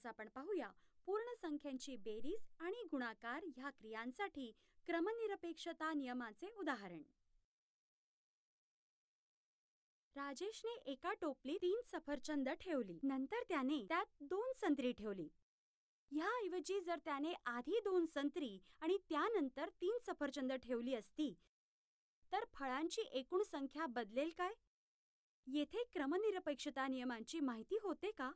आज आपण पाहूया पूर्ण संख्यांची बेरीज आणि गुणाकार ह्या क्रियांसाठी क्रमनिरपेक्षता नियमाचे उदाहरण राजेशने एका टोपली तीन सफरचंद ठेवली नंतर त्याने त्यात दोन संत्री ठेवली ह्याऐवजी जर त्याने आधी दोन संत्री आणि त्यानंतर तीन सफरचंद ठेवली असती तर फळांची एकूण संख्या बदलेल काय येथे क्रमनिरपेक्षता नियमांची माहिती होते का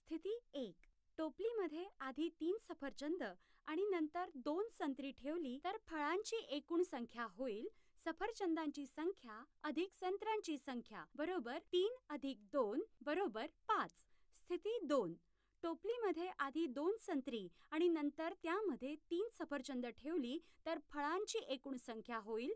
स्थिती एक टोपलीमध्ये आधी तीन सफरचंद आणि नंतर दोन संत्री ठेवली तर फळांची एकूण संख्या होईल सफरचंदांची संख्या अधिक संत्र्यांची संख्या बरोबर तीन अधिक दोन बरोबर पाच स्थिती दोन टोपलीमध्ये आधी दोन संत्री आणि नंतर त्यामध्ये तीन सफरचंद ठेवली तर फळांची एकूण संख्या होईल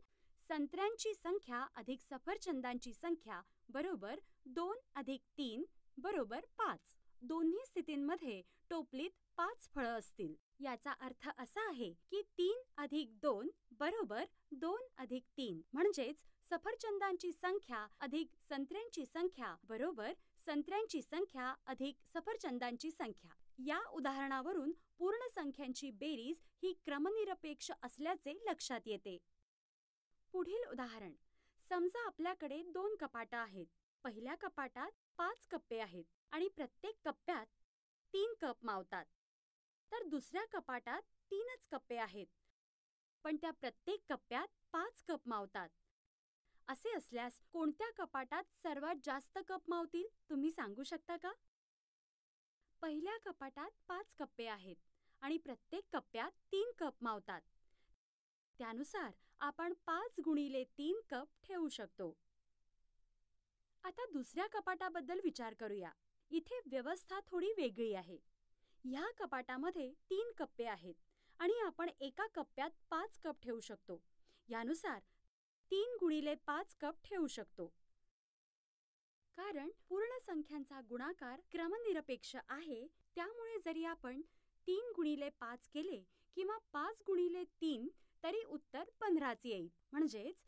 संत्र्यांची संख्या अधिक सफरचंदांची संख्या बरोबर दोन अधिक तीन बरोबर पाच दोन्ही स्थितींमध्ये टोपलीत पाच फळं असतील याचा अर्थ असा आहे की तीन अधिक दोन बरोबर दोन अधिक तीन म्हणजेच सफरचंदांची संख्या अधिक संत्र्यांची संख्या बरोबर संत्र्यांची संख्या अधिक सफरचंदांची संख्या या उदाहरणावरून पूर्ण संख्यांची बेरीज ही क्रमनिरपेक्ष असल्याचे लक्षात येते पुढील उदाहरण समजा आपल्याकडे दोन कपाटं आहेत पहिल्या कपाटात पाच कप्पे आहेत आणि प्रत्येक कप्प्यात तीन कप मावतात तर दुसऱ्या कपाटात तीनच कप्पे आहेत पण त्या प्रत्येक कप्प्यात पाच कप मावतात असे असल्यास कोणत्या कपाटात सर्वात जास्त कप मावतील तुम्ही सांगू शकता का पहिल्या कपाटात पाच कप्पे आहेत आणि प्रत्येक कप्प्यात तीन कप मावतात त्यानुसार आपण पाच गुणिले तीन कप ठेवू शकतो आता दुसऱ्या कपाटाबद्दल विचार करूया इथे व्यवस्था थोडी वेगळी आहे ह्या कपाटामध्ये तीन कप्पे आहेत आणि आपण एका कप्प्यात पाच कप ठेवू शकतो यानुसार तीन गुणिले पाच कप ठेवू शकतो कारण पूर्ण संख्यांचा गुणाकार क्रमनिरपेक्ष आहे त्यामुळे जरी आपण तीन गुणिले पाच केले किंवा पाच गुणिले तीन तरी उत्तर पंधराच येईल म्हणजेच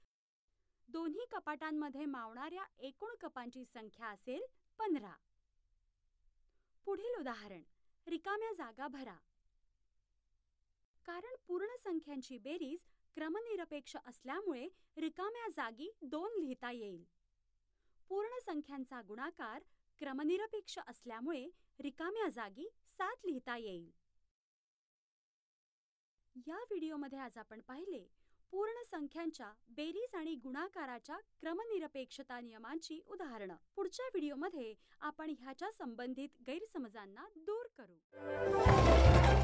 दोन्ही कपाटांमध्ये मावणाऱ्या एकूण कपांची संख्या असेल पंधरा पुढील उदाहरण रिकाम्या जागा भरा कारण पूर्ण संख्यांची बेरीज क्रमनिरपेक्ष असल्यामुळे रिकाम्या जागी दोन लिहिता येईल पूर्ण संख्यांचा गुणाकार क्रमनिरपेक्ष असल्यामुळे रिकाम्या जागी सात लिहिता येईल या व्हिडिओमध्ये आज आपण पाहिले पूर्ण संख्यांच्या बेरीज आणि गुणाकाराच्या क्रमनिरपेक्षता नियमांची उदाहरणं पुढच्या व्हिडिओमध्ये आपण ह्याच्या संबंधित गैरसमजांना दूर करू